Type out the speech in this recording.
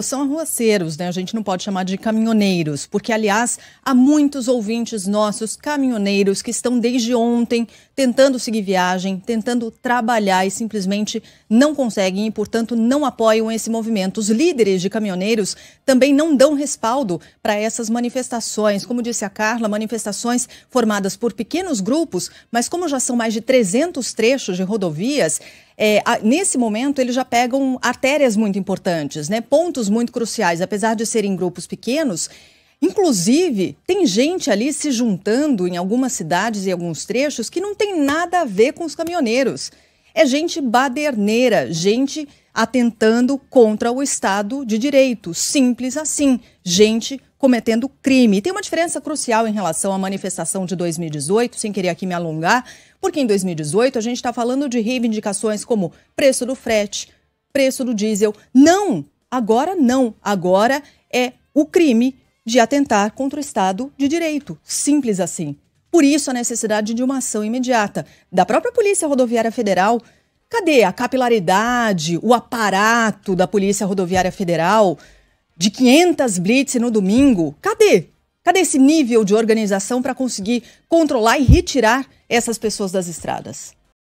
são arruaceiros, né? A gente não pode chamar de caminhoneiros, porque, aliás, há muitos ouvintes nossos caminhoneiros que estão desde ontem tentando seguir viagem, tentando trabalhar e simplesmente não conseguem e, portanto, não apoiam esse movimento. Os líderes de caminhoneiros também não dão respaldo para essas manifestações. Como disse a Carla, manifestações formadas por pequenos grupos, mas como já são mais de 300 trechos de rodovias, é, a, nesse momento eles já pegam artérias muito importantes, né? Pontos muito cruciais, apesar de serem grupos pequenos. Inclusive, tem gente ali se juntando em algumas cidades e alguns trechos que não tem nada a ver com os caminhoneiros. É gente baderneira, gente atentando contra o Estado de Direito. Simples assim. Gente cometendo crime. E tem uma diferença crucial em relação à manifestação de 2018, sem querer aqui me alongar, porque em 2018 a gente está falando de reivindicações como preço do frete, preço do diesel. Não! Agora não. Agora é o crime de atentar contra o Estado de Direito. Simples assim. Por isso a necessidade de uma ação imediata da própria Polícia Rodoviária Federal. Cadê a capilaridade, o aparato da Polícia Rodoviária Federal? de 500 blitz no domingo. Cadê? Cadê esse nível de organização para conseguir controlar e retirar essas pessoas das estradas?